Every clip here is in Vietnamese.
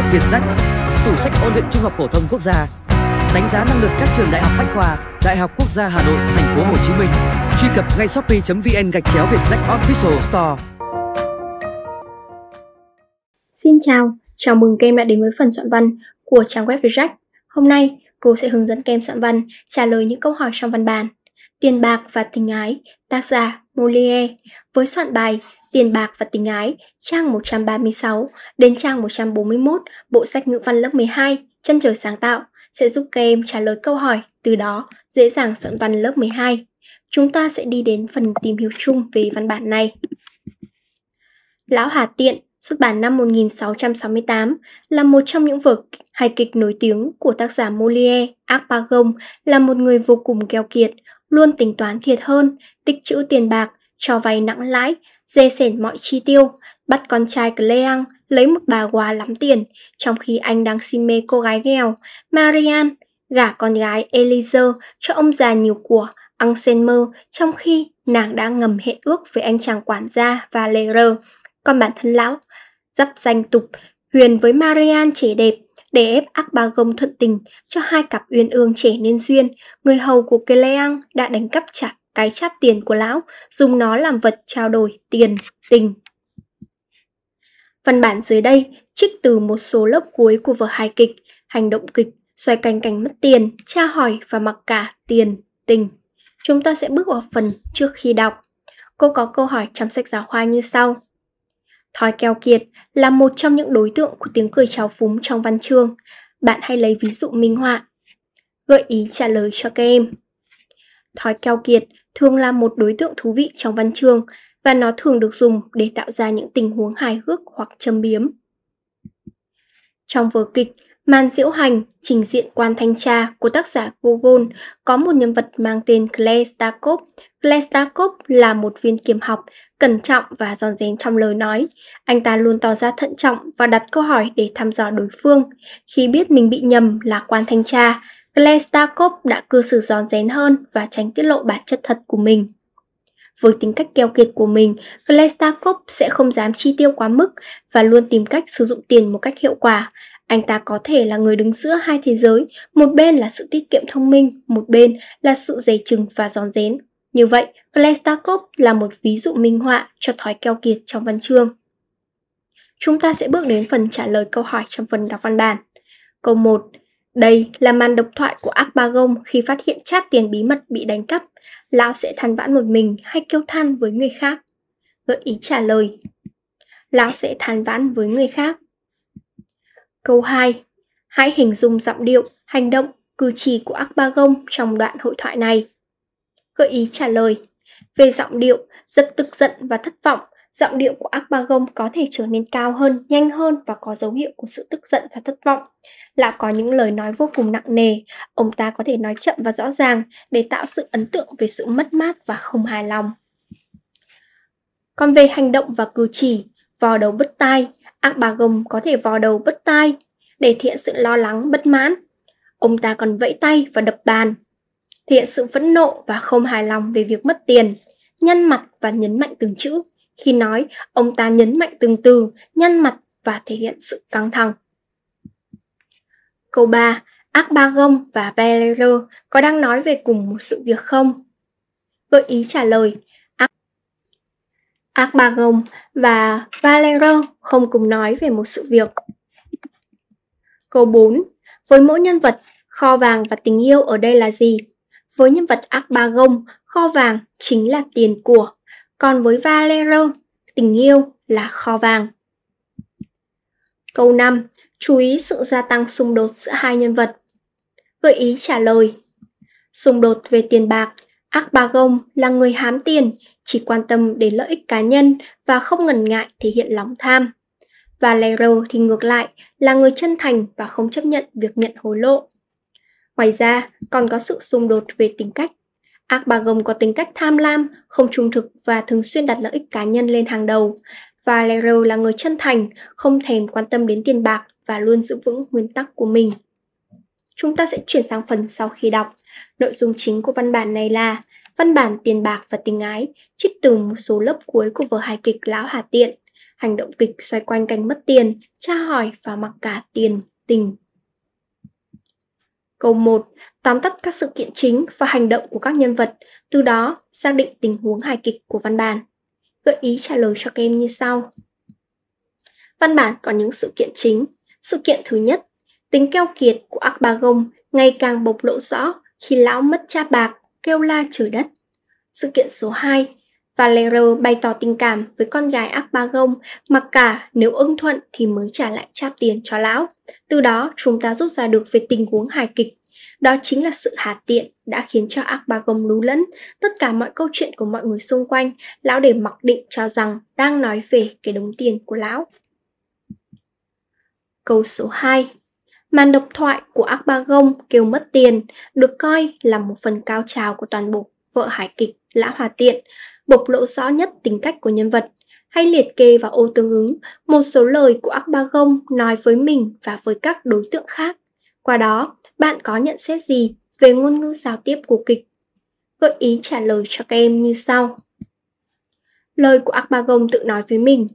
sách Việt Sách, tủ sách ôn luyện trung học phổ thông quốc gia, đánh giá năng lực các trường đại học bách khoa, Đại học Quốc gia Hà Nội, thành phố Hồ Chí Minh. Truy cập ngay shopee.vn gạch chéo Việt Sách Official Store. Xin chào, chào mừng kem em đã đến với phần soạn văn của trang web việt Vietjet. Hôm nay, cô sẽ hướng dẫn kem soạn văn trả lời những câu hỏi trong văn bản Tiền bạc và tình ái, tác giả Molière với soạn bài Tiền bạc và tình ái, trang 136 đến trang 141 bộ sách ngữ văn lớp 12, chân trời sáng tạo sẽ giúp các em trả lời câu hỏi, từ đó dễ dàng soạn văn lớp 12. Chúng ta sẽ đi đến phần tìm hiểu chung về văn bản này. Lão Hà Tiện xuất bản năm 1668, là một trong những vở hài kịch nổi tiếng của tác giả Molière, Arpagon là một người vô cùng keo kiệt, luôn tính toán thiệt hơn, tích trữ tiền bạc, cho vay nặng lãi dê xẻn mọi chi tiêu, bắt con trai Cleang lấy một bà quá lắm tiền, trong khi anh đang si mê cô gái nghèo, Marian, gả con gái Eliezer cho ông già nhiều của, Anselmer, trong khi nàng đã ngầm hẹn ước với anh chàng quản gia và Lehrer, con bản thân lão, dắp danh tục, huyền với Marian trẻ đẹp, để ép ác gông thuận tình cho hai cặp uyên ương trẻ nên duyên, người hầu của Keleang đã đánh cắp trả cái cháp tiền của lão, dùng nó làm vật trao đổi tiền, tình. Phần bản dưới đây trích từ một số lớp cuối của vở hài kịch, hành động kịch, xoay canh cánh mất tiền, tra hỏi và mặc cả tiền, tình. Chúng ta sẽ bước vào phần trước khi đọc. Cô có câu hỏi trong sách giáo khoa như sau. Thói keo kiệt là một trong những đối tượng của tiếng cười trào phúng trong văn chương. Bạn hãy lấy ví dụ minh họa. Gợi ý trả lời cho các em. Thói keo kiệt thường là một đối tượng thú vị trong văn chương và nó thường được dùng để tạo ra những tình huống hài hước hoặc châm biếm. Trong vở kịch, Màn diễu hành, trình diện quan thanh tra của tác giả Gogol có một nhân vật mang tên Klestakov. Klestakov là một viên kiếm học, cẩn trọng và giòn rén trong lời nói. Anh ta luôn tỏ ra thận trọng và đặt câu hỏi để thăm dò đối phương. Khi biết mình bị nhầm là quan thanh tra, Klestakov đã cư xử giòn rén hơn và tránh tiết lộ bản chất thật của mình. Với tính cách keo kiệt của mình, Klestakov sẽ không dám chi tiêu quá mức và luôn tìm cách sử dụng tiền một cách hiệu quả. Anh ta có thể là người đứng giữa hai thế giới, một bên là sự tiết kiệm thông minh, một bên là sự dày chừng và giòn rén. Như vậy, Klestakov là một ví dụ minh họa cho thói keo kiệt trong văn chương. Chúng ta sẽ bước đến phần trả lời câu hỏi trong phần đọc văn bản. Câu 1. Đây là màn độc thoại của Akbagong khi phát hiện cháp tiền bí mật bị đánh cắp. Lão sẽ than vãn một mình hay kêu than với người khác? Gợi ý trả lời. Lão sẽ than vãn với người khác. Câu 2. Hãy hình dung giọng điệu, hành động, cử chỉ của ác ba gông trong đoạn hội thoại này. Gợi ý trả lời. Về giọng điệu, rất tức giận và thất vọng, giọng điệu của ác ba gông có thể trở nên cao hơn, nhanh hơn và có dấu hiệu của sự tức giận và thất vọng. Lão có những lời nói vô cùng nặng nề, ông ta có thể nói chậm và rõ ràng để tạo sự ấn tượng về sự mất mát và không hài lòng. Còn về hành động và cử chỉ, vò đầu bứt tai, ác bà gồng có thể vò đầu bứt tai, để thể hiện sự lo lắng, bất mãn. Ông ta còn vẫy tay và đập bàn. thể hiện sự phẫn nộ và không hài lòng về việc mất tiền, nhăn mặt và nhấn mạnh từng chữ. Khi nói, ông ta nhấn mạnh từng từ, nhăn mặt và thể hiện sự căng thẳng. Câu 3. gông và Valero có đang nói về cùng một sự việc không? Gợi ý trả lời, Arbagon và Valero không cùng nói về một sự việc. Câu 4. Với mỗi nhân vật, kho vàng và tình yêu ở đây là gì? Với nhân vật Arbagon, kho vàng chính là tiền của, còn với Valero, tình yêu là kho vàng. Câu 5. Chú ý sự gia tăng xung đột giữa hai nhân vật. Gợi ý trả lời. Xung đột về tiền bạc Akbagong là người hám tiền, chỉ quan tâm đến lợi ích cá nhân và không ngần ngại thể hiện lòng tham. Và Valero thì ngược lại là người chân thành và không chấp nhận việc nhận hối lộ. Ngoài ra, còn có sự xung đột về tính cách. Akbagong có tính cách tham lam, không trung thực và thường xuyên đặt lợi ích cá nhân lên hàng đầu. Và Valero là người chân thành, không thèm quan tâm đến tiền bạc và luôn giữ vững nguyên tắc của mình. Chúng ta sẽ chuyển sang phần sau khi đọc. Nội dung chính của văn bản này là văn bản tiền bạc và tình ái, trích từ một số lớp cuối của vở hài kịch Lão Hà Tiện. Hành động kịch xoay quanh cảnh mất tiền, tra hỏi và mặc cả tiền, tình. Câu 1. Tóm tắt các sự kiện chính và hành động của các nhân vật, từ đó xác định tình huống hài kịch của văn bản. Gợi ý trả lời cho các em như sau. Văn bản có những sự kiện chính. Sự kiện thứ nhất Tính keo kiệt của ác bà gông ngày càng bộc lộ rõ khi lão mất cha bạc, kêu la trời đất. Sự kiện số 2, Valero bày tỏ tình cảm với con gái ác gông mặc cả nếu ưng thuận thì mới trả lại cháp tiền cho lão. Từ đó chúng ta rút ra được về tình huống hài kịch. Đó chính là sự hà tiện đã khiến cho ác gông lú lẫn tất cả mọi câu chuyện của mọi người xung quanh. Lão để mặc định cho rằng đang nói về cái đống tiền của lão. Câu số 2 Màn độc thoại của Ác Ba Akbagong kêu mất tiền được coi là một phần cao trào của toàn bộ vợ hài kịch Lã Hòa Tiện, bộc lộ rõ nhất tính cách của nhân vật, hay liệt kê vào ô tương ứng một số lời của Ác Ba Akbagong nói với mình và với các đối tượng khác. Qua đó, bạn có nhận xét gì về ngôn ngữ giao tiếp của kịch? Gợi ý trả lời cho các em như sau. Lời của Ác Ba Akbagong tự nói với mình.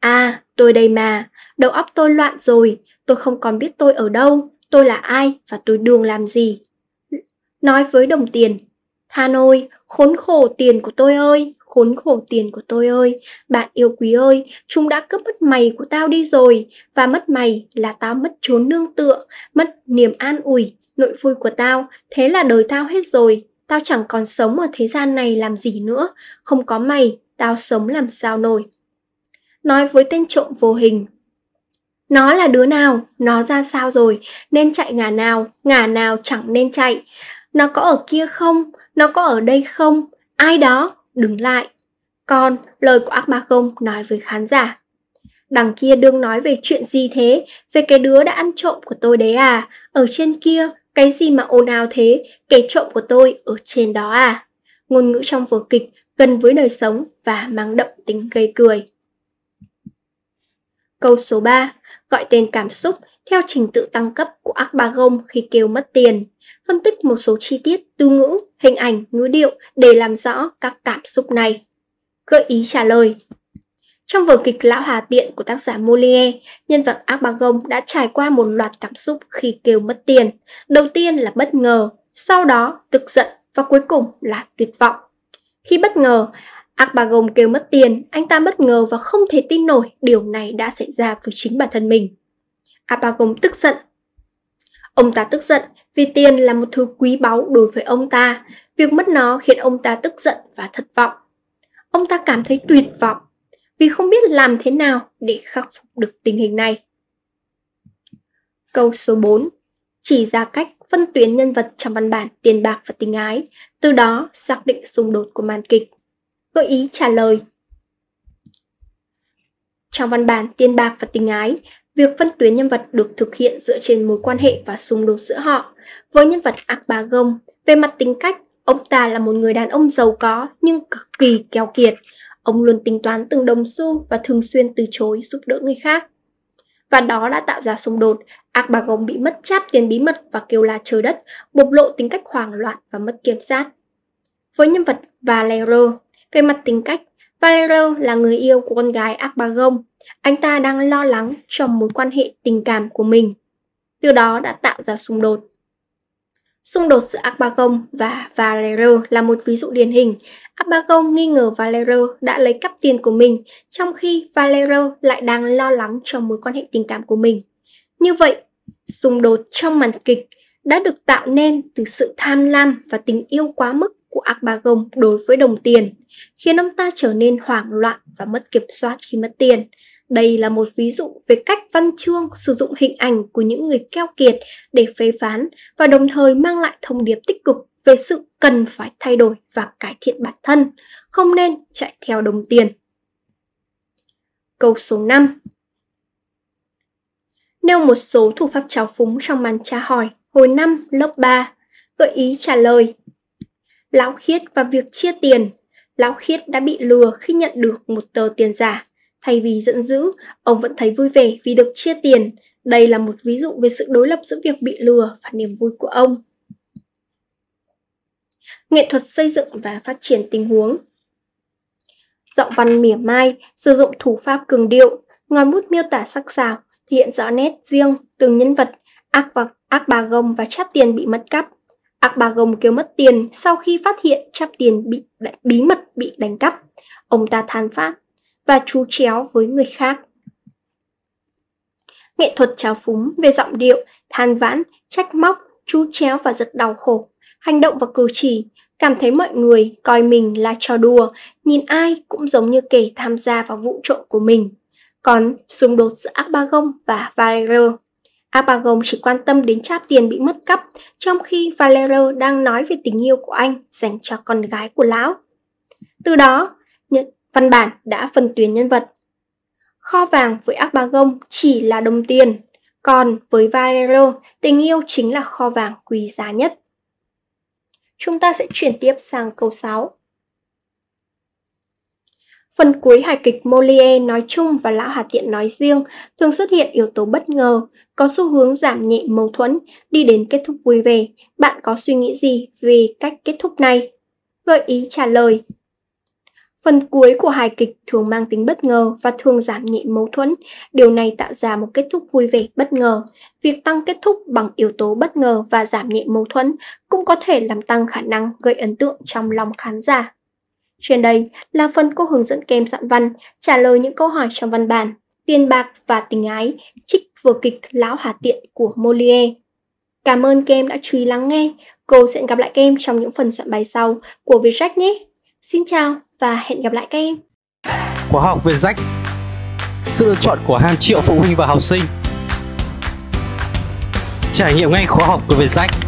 À, Tôi đây mà, đầu óc tôi loạn rồi, tôi không còn biết tôi ở đâu, tôi là ai và tôi đường làm gì. Nói với đồng tiền, Than ôi, khốn khổ tiền của tôi ơi, khốn khổ tiền của tôi ơi, bạn yêu quý ơi, chúng đã cướp mất mày của tao đi rồi, và mất mày là tao mất trốn nương tựa, mất niềm an ủi, nội vui của tao, thế là đời tao hết rồi, tao chẳng còn sống ở thế gian này làm gì nữa, không có mày, tao sống làm sao nổi nói với tên trộm vô hình. Nó là đứa nào, nó ra sao rồi, nên chạy ngả nào, ngả nào chẳng nên chạy. Nó có ở kia không, nó có ở đây không, ai đó, đứng lại. Còn lời của ác ma công nói với khán giả. Đằng kia đương nói về chuyện gì thế, về cái đứa đã ăn trộm của tôi đấy à, ở trên kia, cái gì mà ồn ào thế, kẻ trộm của tôi ở trên đó à. Ngôn ngữ trong vở kịch gần với đời sống và mang đậm tính gây cười. Câu số 3. Gọi tên cảm xúc theo trình tự tăng cấp của Akbagom khi kêu mất tiền. Phân tích một số chi tiết, từ ngữ, hình ảnh, ngữ điệu để làm rõ các cảm xúc này. Gợi ý trả lời Trong vở kịch Lão Hà Tiện của tác giả Molière, nhân vật Akbagom đã trải qua một loạt cảm xúc khi kêu mất tiền. Đầu tiên là bất ngờ, sau đó tức giận và cuối cùng là tuyệt vọng. Khi bất ngờ, Akbagom kêu mất tiền, anh ta bất ngờ và không thể tin nổi điều này đã xảy ra với chính bản thân mình. Akbagom tức giận. Ông ta tức giận vì tiền là một thứ quý báu đối với ông ta. Việc mất nó khiến ông ta tức giận và thất vọng. Ông ta cảm thấy tuyệt vọng vì không biết làm thế nào để khắc phục được tình hình này. Câu số 4. Chỉ ra cách phân tuyến nhân vật trong văn bản tiền bạc và tình ái, từ đó xác định xung đột của màn kịch gợi ý trả lời. Trong văn bản Tiền bạc và tình ái, việc phân tuyến nhân vật được thực hiện dựa trên mối quan hệ và xung đột giữa họ. Với nhân vật ác bà Gông, về mặt tính cách, ông ta là một người đàn ông giàu có nhưng cực kỳ keo kiệt. Ông luôn tính toán từng đồng xu và thường xuyên từ chối giúp đỡ người khác. Và đó đã tạo ra xung đột, ác bà Gông bị mất cháp tiền bí mật và kêu la trời đất, bộc lộ tính cách hoang loạn và mất kiểm soát. Với nhân vật Valero, về mặt tính cách, Valero là người yêu của con gái Akbagong. Anh ta đang lo lắng cho mối quan hệ tình cảm của mình. Từ đó đã tạo ra xung đột. Xung đột giữa Akbagong và Valero là một ví dụ điển hình. Akbagong nghi ngờ Valero đã lấy cắp tiền của mình, trong khi Valero lại đang lo lắng cho mối quan hệ tình cảm của mình. Như vậy, xung đột trong màn kịch đã được tạo nên từ sự tham lam và tình yêu quá mức của Akbagom đối với đồng tiền, khiến ông ta trở nên hoảng loạn và mất kiểm soát khi mất tiền. Đây là một ví dụ về cách văn chương sử dụng hình ảnh của những người keo kiệt để phê phán và đồng thời mang lại thông điệp tích cực về sự cần phải thay đổi và cải thiện bản thân, không nên chạy theo đồng tiền. Câu số 5 Nêu một số thủ pháp trào phúng trong màn tra hỏi hồi năm lớp 3, gợi ý trả lời Lão Khiết và việc chia tiền. Lão Khiết đã bị lừa khi nhận được một tờ tiền giả. Thay vì giận dữ, ông vẫn thấy vui vẻ vì được chia tiền. Đây là một ví dụ về sự đối lập giữa việc bị lừa và niềm vui của ông. Nghệ thuật xây dựng và phát triển tình huống Giọng văn mỉa mai, sử dụng thủ pháp cường điệu, ngòi bút miêu tả sắc sảo, thể hiện rõ nét riêng từng nhân vật, ác và ác bà gông và cháp tiền bị mất cắp. Akbagom kêu mất tiền sau khi phát hiện chắp tiền bị bí mật bị đánh cắp. Ông ta than phát và chú chéo với người khác. Nghệ thuật trào phúng về giọng điệu, than vãn, trách móc, chú chéo và rất đau khổ. Hành động và cử chỉ, cảm thấy mọi người coi mình là trò đùa, nhìn ai cũng giống như kẻ tham gia vào vụ trộm của mình. Còn xung đột giữa Akbagom và Valero Apagom chỉ quan tâm đến chap tiền bị mất cắp, trong khi Valero đang nói về tình yêu của anh dành cho con gái của lão. Từ đó, văn bản đã phân tuyến nhân vật. Kho vàng với Apagom chỉ là đồng tiền, còn với Valero, tình yêu chính là kho vàng quý giá nhất. Chúng ta sẽ chuyển tiếp sang câu 6. Phần cuối hài kịch Molière nói chung và Lão Hà Tiện nói riêng thường xuất hiện yếu tố bất ngờ, có xu hướng giảm nhẹ mâu thuẫn, đi đến kết thúc vui vẻ. Bạn có suy nghĩ gì về cách kết thúc này? Gợi ý trả lời Phần cuối của hài kịch thường mang tính bất ngờ và thường giảm nhẹ mâu thuẫn. Điều này tạo ra một kết thúc vui vẻ bất ngờ. Việc tăng kết thúc bằng yếu tố bất ngờ và giảm nhẹ mâu thuẫn cũng có thể làm tăng khả năng gây ấn tượng trong lòng khán giả. Trên đây là phần cô hướng dẫn kèm soạn văn, trả lời những câu hỏi trong văn bản, tiền bạc và tình ái, trích vừa kịch Lão Hà Tiện của Molière. Cảm ơn kem đã chú ý lắng nghe. Cô sẽ gặp lại kem trong những phần soạn bài sau của Việt Rách nhé. Xin chào và hẹn gặp lại kem Khóa học Việt Rách Sự lựa chọn của hàng triệu phụ huynh và học sinh Trải nghiệm ngay khóa học của Việt Rách